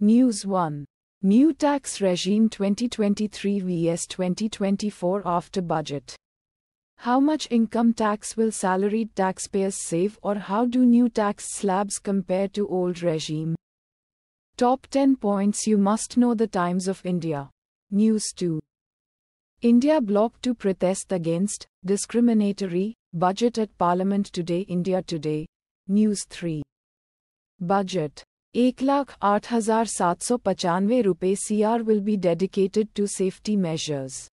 News 1. New tax regime 2023 vs 2024 after budget. How much income tax will salaried taxpayers save, or how do new tax slabs compare to old regime? Top 10 points you must know the times of India. News 2. India blocked to protest against discriminatory budget at Parliament today. India Today. News 3. Budget. एक lakh CR will be dedicated to safety measures,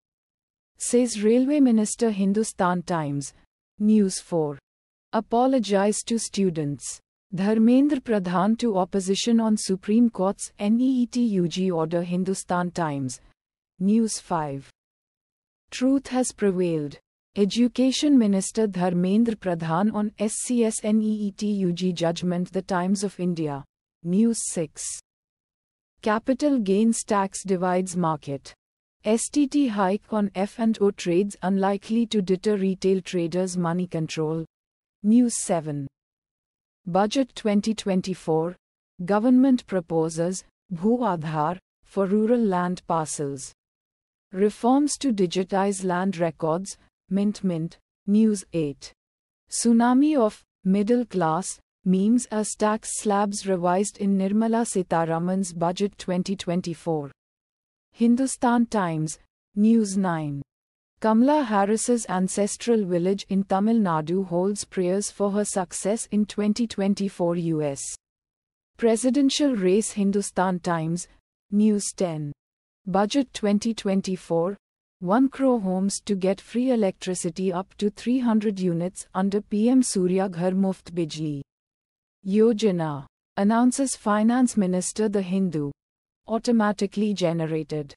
says Railway Minister Hindustan Times. News 4. Apologize to students. Dharmendra Pradhan to opposition on Supreme Court's NEET-UG order Hindustan Times. News 5. Truth has prevailed. Education Minister Dharmendra Pradhan on SCS NEET-UG judgment The Times of India mu 6. Capital gains tax divides market. STT hike on F&O trades unlikely to deter retail traders money control. Mu 7. Budget 2024. Government proposes Bhu Aadhaar for rural land parcels. Reforms to digitize land records. Mint Mint. News 8. Tsunami of middle class Memes as tax slabs revised in Nirmala Sitaraman's budget 2024. Hindustan Times, News 9. Kamala Harris's ancestral village in Tamil Nadu holds prayers for her success in 2024 US. Presidential race Hindustan Times, News 10. Budget 2024, 1 crore homes to get free electricity up to 300 units under PM Surya Ghar Muft Bijli. Yojana announces Finance Minister The Hindu. Automatically generated.